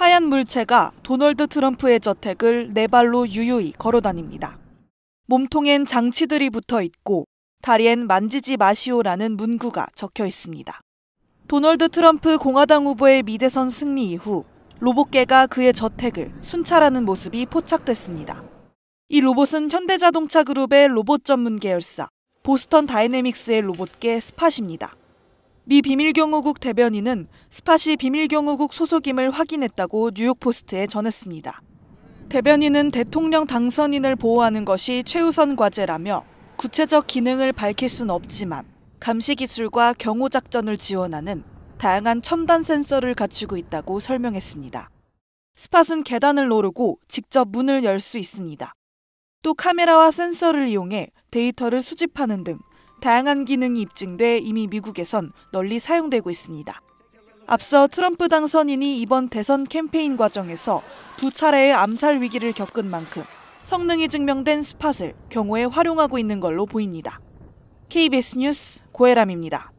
하얀 물체가 도널드 트럼프의 저택을 네 발로 유유히 걸어 다닙니다. 몸통엔 장치들이 붙어 있고 다리엔 만지지 마시오라는 문구가 적혀 있습니다. 도널드 트럼프 공화당 후보의 미대선 승리 이후 로봇개가 그의 저택을 순찰하는 모습이 포착됐습니다. 이 로봇은 현대자동차 그룹의 로봇 전문 계열사 보스턴 다이내믹스의 로봇개 스팟입니다. 미 비밀경호국 대변인은 스팟이 비밀경호국 소속임을 확인했다고 뉴욕포스트에 전했습니다. 대변인은 대통령 당선인을 보호하는 것이 최우선 과제라며 구체적 기능을 밝힐 순 없지만 감시 기술과 경호 작전을 지원하는 다양한 첨단 센서를 갖추고 있다고 설명했습니다. 스팟은 계단을 오르고 직접 문을 열 수 있습니다. 또 카메라와 센서를 이용해 데이터를 수집하는 등 다양한 기능이 입증돼 이미 미국에선 널리 사용되고 있습니다. 앞서 트럼프 당선인이 이번 대선 캠페인 과정에서 두 차례의 암살 위기를 겪은 만큼 성능이 증명된 스팟을 경호에 활용하고 있는 걸로 보입니다. KBS 뉴스 고혜람입니다.